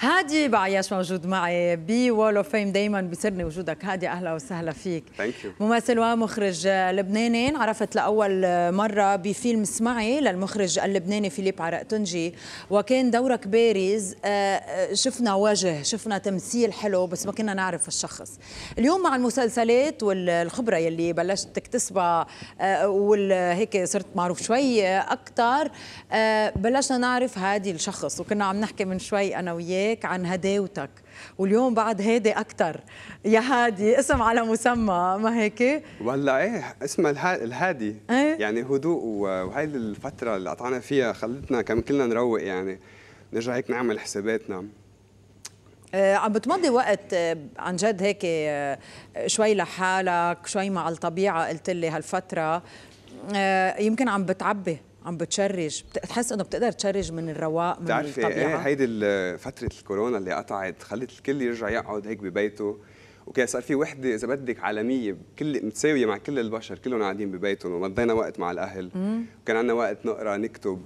هادي بعياش موجود معي بي وول اوف فيم دائما بيسرني وجودك هادي اهلا وسهلا فيك ثانك يو ممثل ومخرج لبناني عرفت لاول مره بفيلم اسمعي للمخرج اللبناني فيليب عرق تنجي وكان دورك بارز آه، آه، شفنا وجه شفنا تمثيل حلو بس ما كنا نعرف الشخص اليوم مع المسلسلات والخبره يلي بلشت تكتسبها آه، وهيك صرت معروف شوي اكثر بلشنا نعرف هادي الشخص وكنا عم نحكي من شوي انا وياه هداك عن هداوتك واليوم بعد هادي أكثر يا هادي اسم على مسمى ما هيك والله ايه اسمها الهادي ايه؟ يعني هدوء وهي الفترة اللي قطعنا فيها خلتنا كم كلنا نروق يعني نرجع هيك نعمل حساباتنا آه، عم بتمضي وقت آه، عن جد هيك آه، شوي لحالك شوي مع الطبيعة قلت لي هالفترة يمكن عم بتعبي عم بتشرج بتحس انه بتقدر تشرج من الرواق من بتعرفي إيه، الطبيعه هيدي ايه فتره الكورونا اللي قطعت خلت الكل يرجع يقعد هيك ببيته وكان صار في وحده اذا بدك عالميه كل متساويه مع كل البشر كلهم قاعدين ببيتهم ومضينا وقت مع الاهل مم. وكان عندنا وقت نقرا نكتب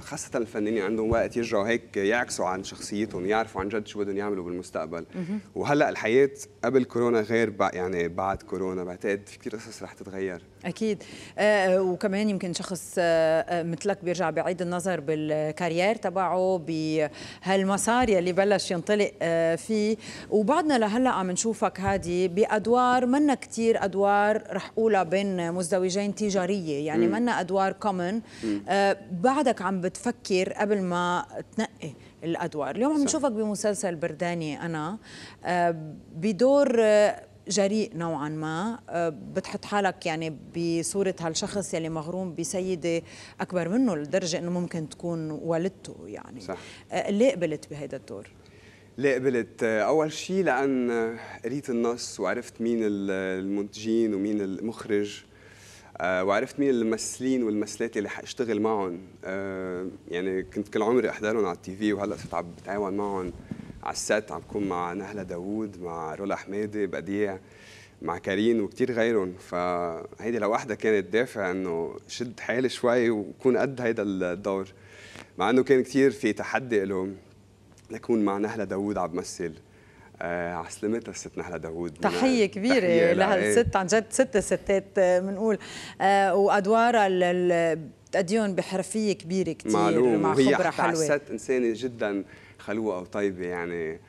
خاصه الفنانين عندهم وقت يرجعوا هيك يعكسوا عن شخصيتهم يعرفوا عن جد شو بدهم يعملوا بالمستقبل مم. وهلا الحياه قبل كورونا غير يعني بعد كورونا بعتقد في كثير قصص رح تتغير اكيد آه،, آه وكمان يمكن شخص آه،, آه مثلك بيرجع بعيد النظر بالكاريير تبعه بهالمسار يلي بلش ينطلق آه فيه وبعدنا لهلا عم نشوفك هادي بادوار منا كثير ادوار رح اقولها بين مزدوجين تجاريه يعني منا ادوار كومن آه بعدك عم بتفكر قبل ما تنقي الادوار اليوم عم نشوفك بمسلسل برداني انا آه بدور آه جريء نوعا ما أه، بتحط حالك يعني بصورة هالشخص يلي مغروم بسيدة أكبر منه لدرجة أنه ممكن تكون والدته يعني صح. أه، ليه قبلت بهيدا الدور؟ ليه قبلت؟ أه، أول شيء لأن قريت النص وعرفت مين المنتجين ومين المخرج وعرفت مين الممثلين والممثلات اللي حاشتغل معهم يعني كنت كل عمري احضرهم على التي في وهلا صرت عم بتعاون معهم على السات عم بكون مع نهله داوود مع رولا حمادي بديع مع كارين وكتير غيرهم فهيدي لوحدها كانت دافع انه شد حالي شوي وكون قد هيدا الدور مع انه كان كتير في تحدي له لكون مع نهله داوود عم بمثل آه عسلمتها الست نهله داوود تحيه كبيره لهالست إيه. عن جد ست ستات بنقول آه،, آه وادوارها بتأديهم بحرفيه كبيره كثير مع خبره حلوه معلوم وهي انسانه جدا خلوقه وطيبه يعني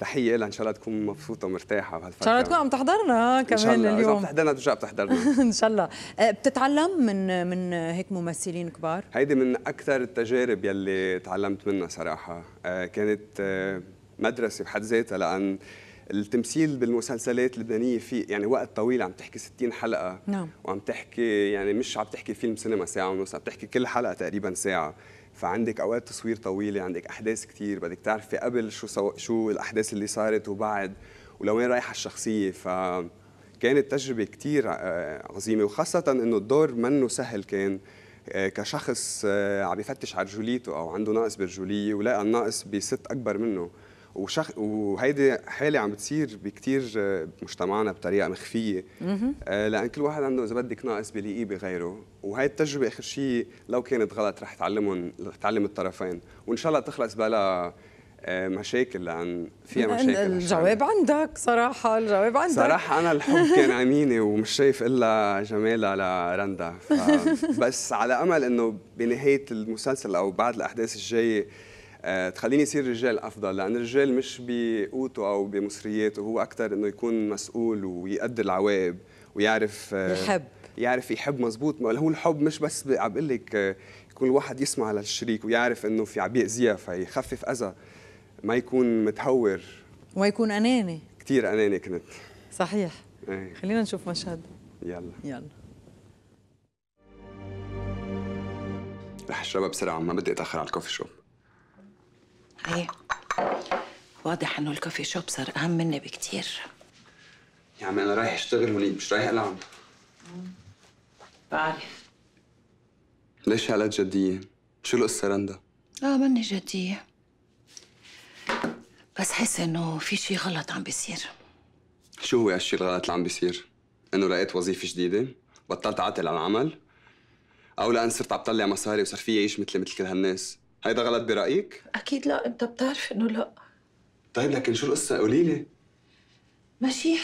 تحيه لها ان شاء الله تكون مبسوطه ومرتاحه بهالفتره ان شاء الله تكون عم تحضرنا كمان اليوم ان شاء الله اذا عم تحضرنا ترجع بتحضرنا ان شاء الله بتتعلم من من هيك ممثلين كبار هيدي من اكثر التجارب يلي تعلمت منها صراحه أه، كانت أه، مدرسه بحد ذاتها لان التمثيل بالمسلسلات اللبنانيه في يعني وقت طويل عم تحكي 60 حلقه نعم وعم تحكي يعني مش عم تحكي فيلم سينما ساعه ونص عم تحكي كل حلقه تقريبا ساعه فعندك اوقات تصوير طويله عندك احداث كثير بدك تعرفي قبل شو سو... شو الاحداث اللي صارت وبعد ولوين رايحه الشخصيه ف كانت تجربه كثير آه، عظيمه وخاصه انه الدور منه سهل كان آه، كشخص آه، عم يفتش على رجوليته او عنده نقص برجوليه ولقى النقص بست اكبر منه وشخ... وهيدي حاله عم بتصير بكثير بمجتمعنا آه، بطريقه مخفيه آه، لان كل واحد عنده اذا بدك ناقص بيلاقيه بغيره وهي التجربه اخر شيء لو كانت غلط رح تعلمهم رح تعلم الطرفين وان شاء الله تخلص بلا آه، مشاكل لان فيها مشاكل الجواب عندك صراحه الجواب عندك صراحه انا الحب كان عميني ومش شايف الا جمالها لرندا بس على امل انه بنهايه المسلسل او بعد الاحداث الجايه آه، تخليني يصير رجال افضل لان الرجال مش بقوته او بمصرياته هو اكثر انه يكون مسؤول ويقدر العواقب ويعرف آه، يحب يعرف يحب مزبوط هو الحب مش بس عم بقول لك آه، يكون الواحد يسمع للشريك ويعرف انه في عم بيأذيها فيخفف اذى ما يكون متهور وما يكون اناني كثير اناني كنت صحيح أي. خلينا نشوف مشهد يلا يلا رح اشربها بسرعه ما بدي اتاخر على الكوفي شوب ايه واضح انه الكافي شوب صار اهم مني بكتير يا عمي انا رايح اشتغل ولي مش رايح العب بعرف ليش هالقد جديه؟ شو القصه رندا؟ اه مني جديه بس حس انه في شيء غلط عم بيصير شو هو هالشيء الغلط اللي عم بيصير؟ انه لقيت وظيفه جديده؟ بطلت عاتل على العمل؟ او لان صرت عم بطلع مصاري وصار في عيش مثلي مثل كل هالناس؟ هيدا غلط برايك اكيد لا انت بتعرف انه لا طيب لكن شو القصه قولي لي ماشي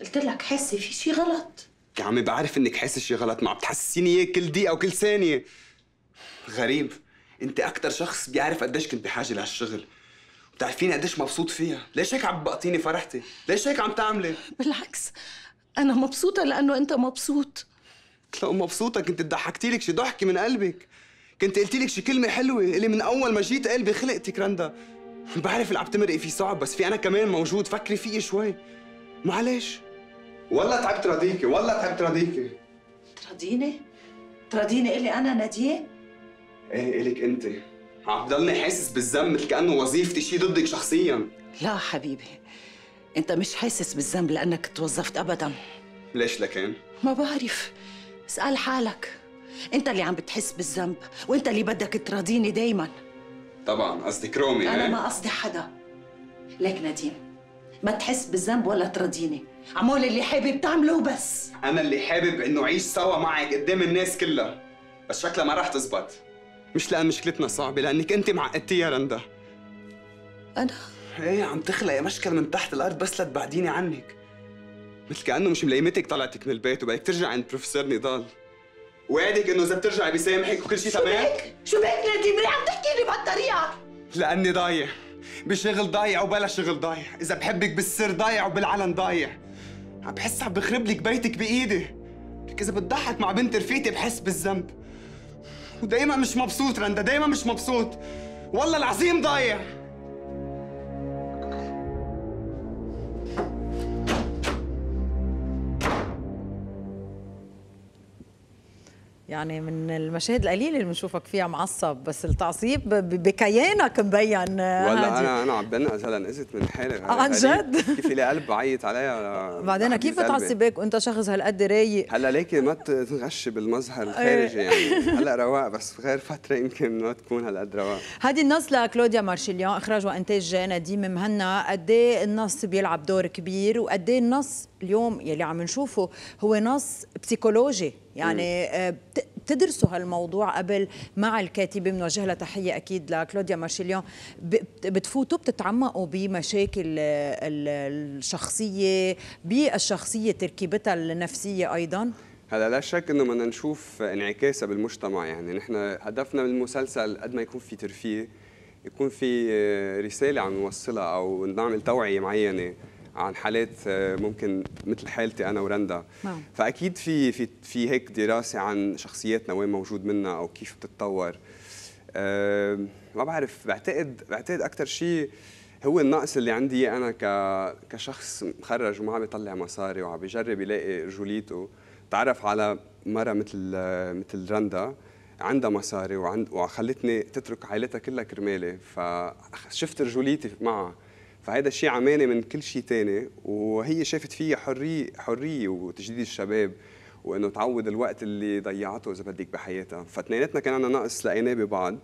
قلت لك حاسه في شي غلط يا عمي بعرف انك حاسه شي غلط ما عم تحسسيني اياه كل دقيقه وكل ثانيه غريب انت اكثر شخص بيعرف قديش كنت بحاجه لهالشغل بتعرفيني قديش مبسوط فيها ليش هيك عم بقطيني فرحتي ليش هيك عم تعملي بالعكس انا مبسوطه لانه انت مبسوط لو مبسوطه كنت ضحكتي لك شي ضحكه من قلبك كنت قلت لك شي كلمه حلوه اللي من اول ما جيت قلبي خلقتك رندا بعرف اللي عم تمرقي فيه صعب بس في انا كمان موجود فكري فيي شوي معلش والله تعبت راضيكي والله تعبت راضيكي تراضيني؟ تراضيني الي انا ناديه؟ ايه الك انت عم بضلني حاسس بالذنب مثل كانه وظيفتي شي ضدك شخصيا لا حبيبي انت مش حاسس بالذنب لانك توظفت ابدا ليش لكان؟ ما بعرف اسال حالك انت اللي عم بتحس بالذنب وانت اللي بدك تراضيني دايما طبعا قصدك رومي انا إيه؟ ما قصدي حدا لك نديم ما تحس بالذنب ولا تراضيني عمول اللي حابب تعمله وبس انا اللي حابب انه اعيش سوا معك قدام الناس كلها بس شكلها ما راح تزبط مش لان مشكلتنا صعبه لانك انت معقدتي يا رندا انا ايه عم تخلقي مشكل من تحت الارض بس لتبعديني عنك مثل كانه مش ملايمتك طلعتك من البيت وبدك ترجع عند بروفيسور نضال وعدك انه اذا بترجعي بسامحك وكل شيء تمام شو بك نديم ليه عم تحكي لي بهالطريقه لاني ضايع بشغل ضايع وبلا شغل ضايع اذا بحبك بالسر ضايع وبالعلن ضايع عم بحس عم بخرب لك بيتك بايدي لك اذا بتضحك مع بنت رفيقتي بحس بالذنب ودايما مش مبسوط رندا دايما مش مبسوط والله العظيم ضايع يعني من المشاهد القليله اللي بنشوفك فيها معصب بس التعصيب بكيانك مبين والله انا انا عم بنقز هلا نقزت من حالي آه، عن جد كيف لي قلب بعيط عليها بعدين كيف تعصبك وانت شخص هالقد رايق هلا ليكي ما تغشي بالمظهر إيه. الخارجي يعني هلا رواق بس غير فتره يمكن ما تكون هالقد رواق هذه النص لكلوديا مارشيليان اخراج وانتاج نديم مهنا قد ايه النص بيلعب دور كبير وقد ايه النص اليوم يلي عم نشوفه هو نص بسيكولوجي يعني آه، بتدرسوا هالموضوع قبل مع الكاتبه بنوجه لها تحيه اكيد لكلوديا مارشيليون بتفوتوا بتتعمقوا بمشاكل آه، الشخصيه بالشخصيه تركيبتها النفسيه ايضا هلا لا شك انه بدنا نشوف انعكاسها بالمجتمع يعني نحن هدفنا بالمسلسل قد ما يكون في ترفيه يكون في آه، رساله عم نوصلها او نعمل توعيه معينه عن حالات آه، ممكن مثل حالتي انا ورندا نعم. فاكيد في في في هيك دراسه عن شخصياتنا وين موجود منا او كيف بتتطور أه ما بعرف بعتقد بعتقد اكثر شيء هو النقص اللي عندي انا ك كشخص مخرج وما عم يطلع مصاري وعم بجرب يلاقي رجوليته تعرف على مره مثل آه، مثل رندا عندها مصاري وعند وخلتني تترك عائلتها كلها كرمالي فشفت رجوليتي معها فهيدا الشيء عماني من كل شيء تاني وهي شافت فيها حريه حريه وتجديد الشباب وانه تعوض الوقت اللي ضيعته اذا بدك بحياتها فاثنيناتنا كان عندنا نقص لقيناه ببعض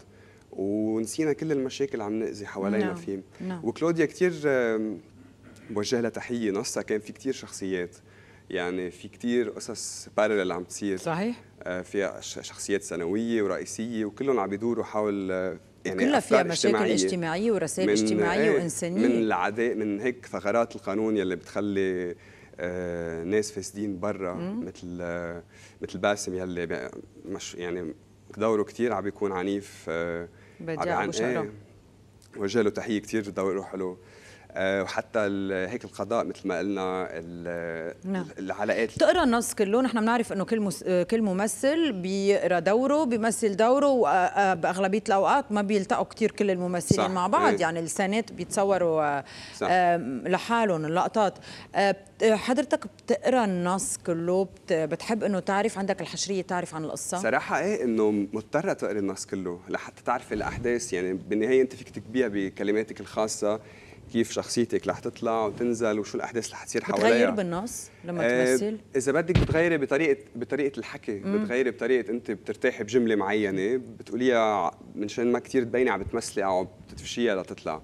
ونسينا كل المشاكل اللي عم نأذي حوالينا no. نعم، فيه no. نعم. وكلوديا كثير بوجه لها تحيه نصها كان في كثير شخصيات يعني في كثير قصص بارل عم تصير صحيح آه، فيها شخصيات سنوية ورئيسيه وكلهم عم يدوروا حول آه، يعني كلها فيها مشاكل اجتماعية, ورسائل من اجتماعية إيه؟ وإنسانية من العداء من هيك ثغرات القانون يلي بتخلي آه ناس فاسدين برا مثل آه مثل باسم يلي مش يعني دوره كثير عم بيكون عنيف آه بديع عن ايه له تحيه كثير دوره حلو آه، وحتى هيك القضاء مثل ما قلنا نعم. العلاقات تقرا النص كله نحن بنعرف انه كل آه، كل ممثل بيقرا دوره بيمثل دوره آه، باغلبيه الاوقات ما بيلتقوا كثير كل الممثلين صح. مع بعض إيه. يعني السنات بيتصوروا لحالهم اللقطات حضرتك بتقرا النص كله بتحب انه تعرف عندك الحشريه تعرف عن القصه صراحه ايه انه مضطره تقرا النص كله لحتى تعرف الاحداث يعني بالنهايه انت فيك تكبيها بكلماتك الخاصه كيف شخصيتك رح تطلع وتنزل وشو الاحداث اللي حتصير حواليها بتغير بالنص لما آه تمثل اذا بدك بتغيري بطريقه بطريقه الحكي مم. بتغيري بطريقه انت بترتاحي بجمله معينه بتقوليها منشان ما كثير تبيني عم بتمثلي او بتدفشيها لتطلع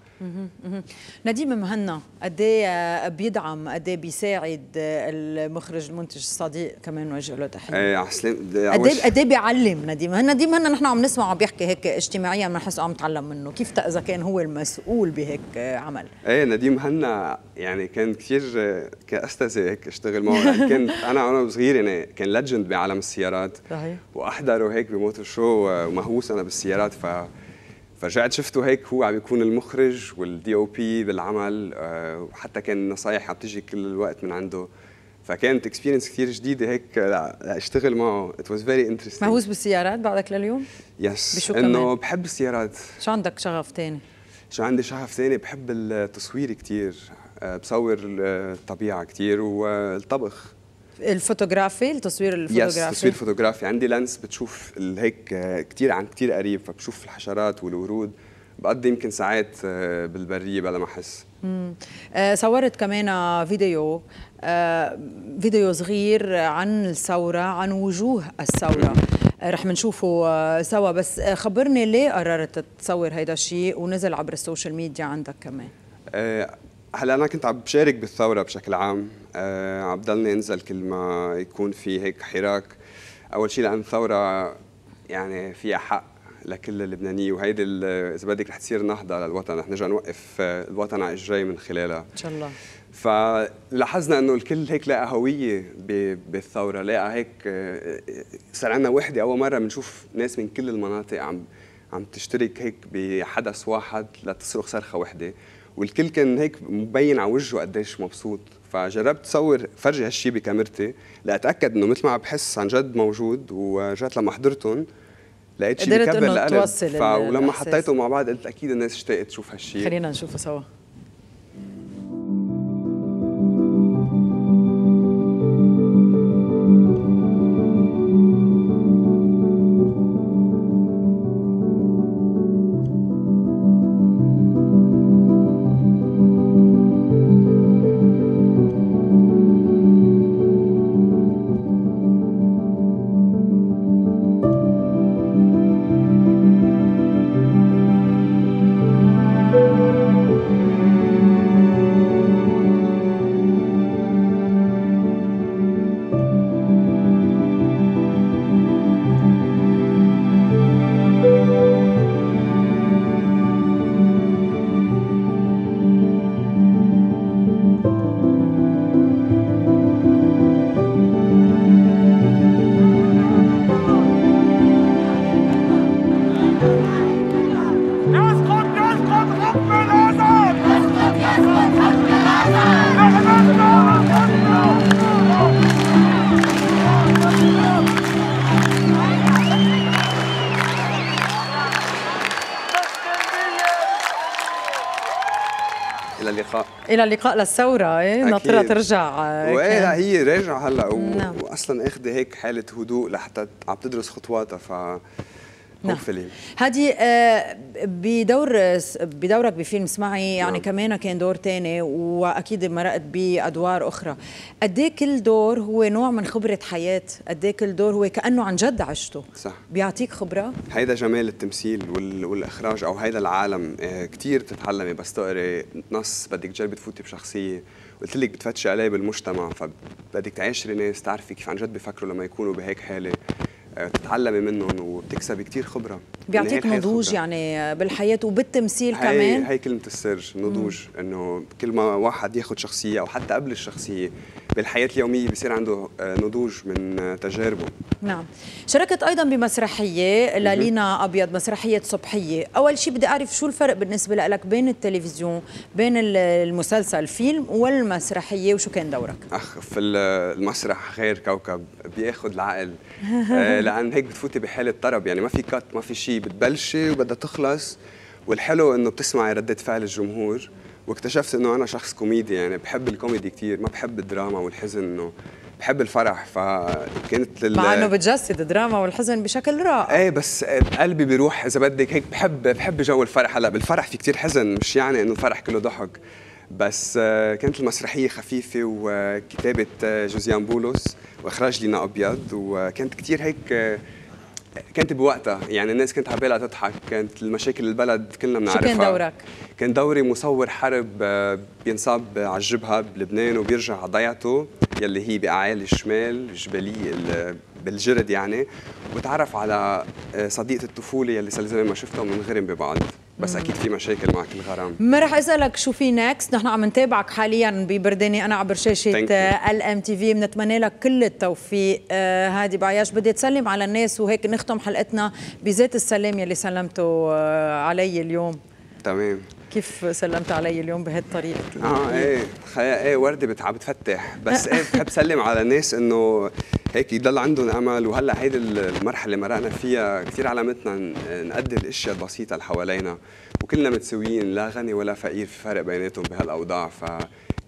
اها نديم مهنا قد ايه آه، بيدعم قد إيه بيساعد آه، المخرج المنتج الصديق كمان وجه له تحيه ايه عسلام قد إيه- قد إيه بيعلم نديم مهنا نديم مهنا نحن عم نسمعه بيحكي هيك اجتماعيا بنحس عم نتعلم منه كيف اذا كان هو المسؤول بهيك آه، عمل ايه نديم هنا يعني كان كثير كاستاذه هيك اشتغل معه يعني كان انا وانا صغير يعني كان ليجند بعالم السيارات صحيح واحضره هيك بموتور شو ومهووس انا بالسيارات ف فرجعت شفته هيك هو عم يكون المخرج والدي او بي بالعمل آه، وحتى كان النصائح عم تجي كل الوقت من عنده فكانت اكسبيرينس كثير جديده هيك اشتغل معه ات واز فيري انترستينج مهووس بالسيارات بعدك لليوم؟ يس انه بحب السيارات شو عندك شغف ثاني؟ شو عندي شغف ثاني بحب التصوير كثير آه، بصور الطبيعه كثير والطبخ الفوتوغرافي التصوير الفوتوغرافي يس الفوتوغرافي عندي لانس بتشوف هيك آه، كثير عن كثير قريب فبشوف الحشرات والورود بقضي يمكن ساعات آه، بالبريه بلا ما احس صورت كمان فيديو فيديو صغير عن الثوره عن وجوه الثوره رح نشوفه آه، سوا بس آه، خبرني ليه قررت تصور هيدا الشيء ونزل عبر السوشيال ميديا عندك كمان آه، هلا انا كنت عم بشارك بالثوره بشكل عام عم بضلني انزل كل ما يكون في هيك حراك اول شيء لان الثوره يعني فيها حق لكل اللبنانيه وهيدي اذا بدك رح تصير نهضه للوطن رح نرجع نوقف الوطن على اجري من خلالها ان شاء الله فلاحظنا انه الكل هيك لقى هويه بالثوره لقى هيك آه، آه، صار عندنا وحده اول مره بنشوف ناس من كل المناطق عم عم تشترك هيك بحدث واحد لتصرخ صرخه وحده والكل كان هيك مبين على وجهه قديش مبسوط فجربت صور فرجي هالشي بكاميرتي لاتاكد انه مثل ما عم بحس عن جد موجود وجات لما حضرتهم لقيت شيء بكبر القلب ولما حطيته مع بعض قلت اكيد الناس اشتاقت تشوف هالشيء خلينا نشوفه سوا الى اللقاء للثوره ايه ناطره ترجع وايه هي راجعه هلا و... نعم. واصلا اخذه هيك حاله هدوء لحتى عم تدرس خطواتها ف نعم. هادي آه، بدور بدورك بفيلم اسمعي يعني نعم. كمان كان دور ثاني واكيد مرقت بادوار اخرى قد إيه كل دور هو نوع من خبره حياه قد إيه كل دور هو كانه عن جد عشته صح بيعطيك خبره هيدا جمال التمثيل والاخراج او هيدا العالم آه، كثير بتتعلمي بس تقري نص بدك تجربي تفوتي بشخصيه قلت لك بتفتشي عليه بالمجتمع فبدك تعيشي ناس تعرفي كيف عن جد بيفكروا لما يكونوا بهيك حاله تتعلمي منهم وبتكسبي كثير خبره بيعطيك نضوج يعني بالحياه وبالتمثيل هي كمان هي كلمه السر نضوج انه كل ما واحد ياخذ شخصيه او حتى قبل الشخصيه بالحياه اليوميه بصير عنده آه، نضوج من آه، تجاربه نعم شاركت ايضا بمسرحيه للينا ابيض مسرحيه صبحيه اول شيء بدي اعرف شو الفرق بالنسبه لك بين التلفزيون بين المسلسل الفيلم والمسرحيه وشو كان دورك اخ في المسرح غير كوكب بياخذ العقل لان هيك بتفوتي بحاله طرب يعني ما في كات ما في شيء بتبلشي وبدها تخلص والحلو انه بتسمعي رده فعل الجمهور واكتشفت انه انا شخص كوميدي يعني بحب الكوميدي كثير ما بحب الدراما والحزن انه بحب الفرح فكنت لل... مع انه بتجسد الدراما والحزن بشكل رائع ايه بس قلبي بيروح اذا بدك هيك بحب بحب جو الفرح هلا بالفرح في كثير حزن مش يعني انه الفرح كله ضحك بس آه، كانت المسرحية خفيفة وكتابة آه، جوزيان بولس وإخراج لينا أبيض وكانت كتير هيك آه، كانت بوقتها يعني الناس كانت عبالها تضحك كانت المشاكل البلد كلنا بنعرفها شو كان دورك؟ كان دوري مصور حرب بينصاب على الجبهة بلبنان وبيرجع على ضيعته يلي هي بأعالي الشمال الجبلية بالجرد يعني وتعرف على صديقة الطفولة يلي صار زمان ما شفتها ومنغرم ببعض بس اكيد في مشاكل معك الغرام ما رح اسالك شو في نكست نحن عم نتابعك حاليا ببرداني انا عبر شاشه آه، الام تي في بنتمنى لك كل التوفيق آه هادي بعياش بدي تسلم على الناس وهيك نختم حلقتنا بذات السلام يلي سلمته آه علي اليوم تمام كيف سلمت علي اليوم بهالطريقه اه ايه ايه ورده بتع... بتفتح بس ايه بحب سلم على الناس انه هيك يضل عندهم امل وهلا هيدي المرحله اللي مرقنا فيها كثير علمتنا نقدر الاشياء البسيطه اللي حوالينا وكلنا متساويين لا غني ولا فقير في فرق بيناتهم بهالاوضاع ف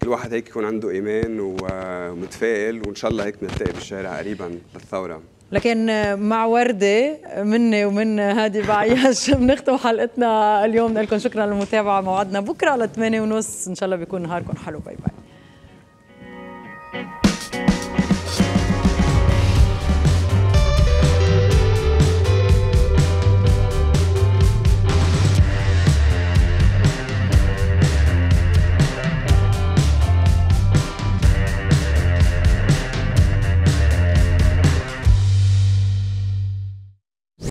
كل واحد هيك يكون عنده ايمان ومتفائل وان شاء الله هيك نلتقي بالشارع قريبا للثوره لكن مع ورده مني ومن هادي بعياش بنختم حلقتنا اليوم نقول لكم شكرا للمتابعه موعدنا بكره على 8 ونص ان شاء الله بيكون نهاركم حلو باي باي